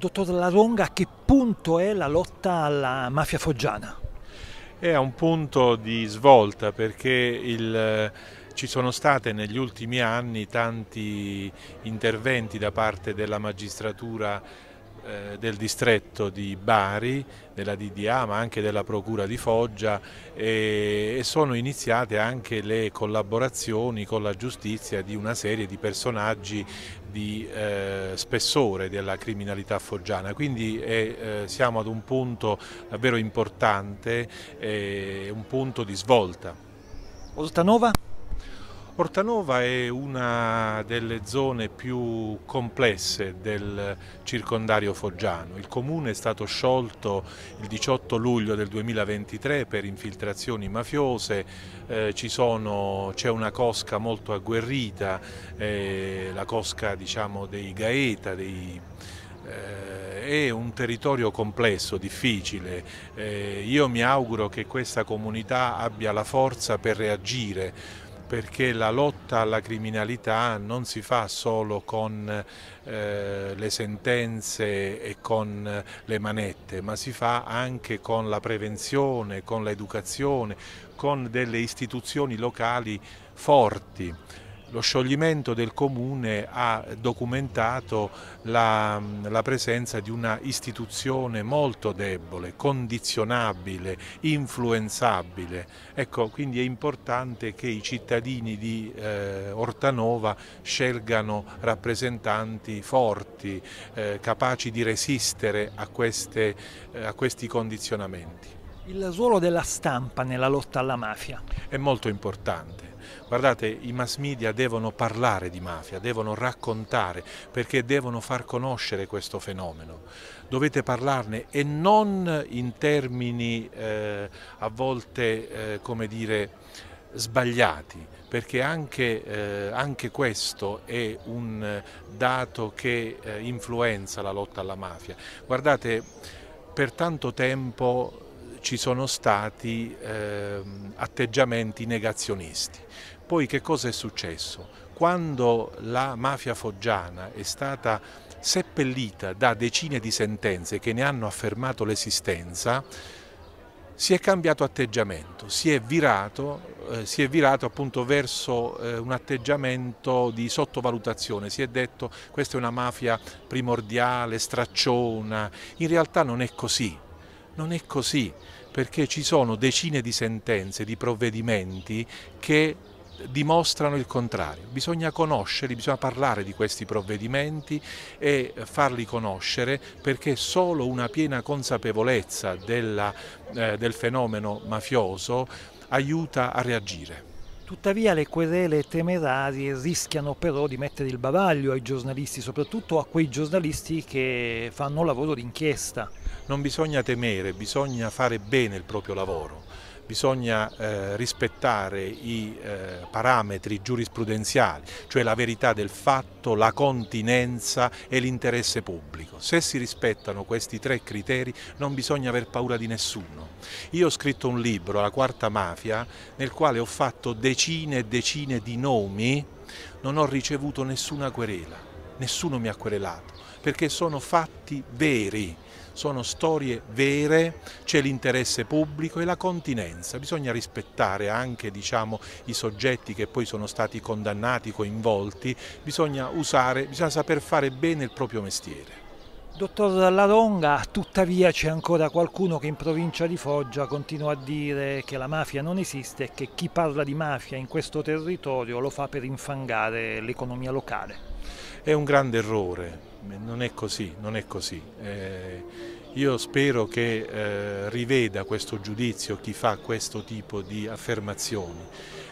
Dottor Laronga, a che punto è la lotta alla mafia foggiana? È a un punto di svolta perché il eh, ci sono state negli ultimi anni tanti interventi da parte della magistratura eh, del distretto di Bari, della DDA ma anche della Procura di Foggia e, sono iniziate anche le collaborazioni con la giustizia di una serie di personaggi di eh, spessore della criminalità foggiana, quindi eh, siamo ad un punto davvero importante, eh, un punto di svolta. Oltanova? Portanova è una delle zone più complesse del circondario foggiano. Il comune è stato sciolto il 18 luglio del 2023 per infiltrazioni mafiose, eh, c'è una cosca molto agguerrita, eh, la cosca diciamo, dei Gaeta, dei eh, è un territorio complesso, difficile. Eh, io mi auguro che questa comunità abbia la forza per reagire perché la lotta alla criminalità non si fa solo con eh, le sentenze e con le manette, ma si fa anche con la prevenzione, con l'educazione, con delle istituzioni locali forti lo scioglimento del comune ha documentato la, la, presenza di una istituzione molto debole, condizionabile, influenzabile. Ecco, quindi è importante che i cittadini di eh, Ortanova scelgano rappresentanti forti, eh, capaci di resistere a, queste, eh, a questi condizionamenti. Il ruolo della stampa nella lotta alla mafia? È molto importante Guardate, i mass media devono parlare di mafia, devono raccontare, perché devono far conoscere questo fenomeno. Dovete parlarne e non in termini eh, a volte, eh, come dire, sbagliati, perché anche, eh, anche, questo è un dato che eh, influenza la lotta alla mafia. Guardate, per tanto tempo ci sono stati eh, atteggiamenti negazionisti. Poi che cosa è successo? Quando la mafia foggiana è stata seppellita da decine di sentenze che ne hanno affermato l'esistenza, si è cambiato atteggiamento, si è virato, eh, si è virato appunto verso eh, un atteggiamento di sottovalutazione, si è detto questa è una mafia primordiale, stracciona, in realtà non è così. Non è così, perché ci sono decine di sentenze, di provvedimenti che dimostrano il contrario. Bisogna conoscerli, bisogna parlare di questi provvedimenti e farli conoscere perché solo una piena consapevolezza della, eh, del fenomeno mafioso aiuta a reagire. Tuttavia le querele temerarie rischiano però di mettere il bavaglio ai giornalisti, soprattutto a quei giornalisti che fanno lavoro d'inchiesta non bisogna temere, bisogna fare bene il proprio lavoro, bisogna eh, rispettare i eh, parametri giurisprudenziali, cioè la verità del fatto, la continenza e l'interesse pubblico. Se si rispettano questi tre criteri non bisogna aver paura di nessuno. Io ho scritto un libro, La quarta mafia, nel quale ho fatto decine e decine di nomi, non ho ricevuto nessuna querela nessuno mi ha querelato, perché sono fatti veri, sono storie vere, c'è l'interesse pubblico e la continenza, bisogna rispettare anche diciamo, i soggetti che poi sono stati condannati, coinvolti, bisogna, usare, bisogna saper fare bene il proprio mestiere. Dottor Laronga, tuttavia c'è ancora qualcuno che in provincia di Foggia continua a dire che la mafia non esiste e che chi parla di mafia in questo territorio lo fa per infangare l'economia locale. È un grande errore, non è così, non è così. Eh, io spero che eh, riveda questo giudizio chi fa questo tipo di affermazioni,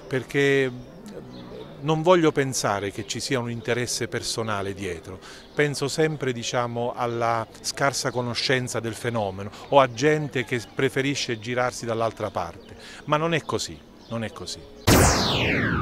perché mm, non voglio pensare che ci sia un interesse personale dietro, penso sempre diciamo, alla scarsa conoscenza del fenomeno o a gente che preferisce girarsi dall'altra parte, ma non è così, non è così.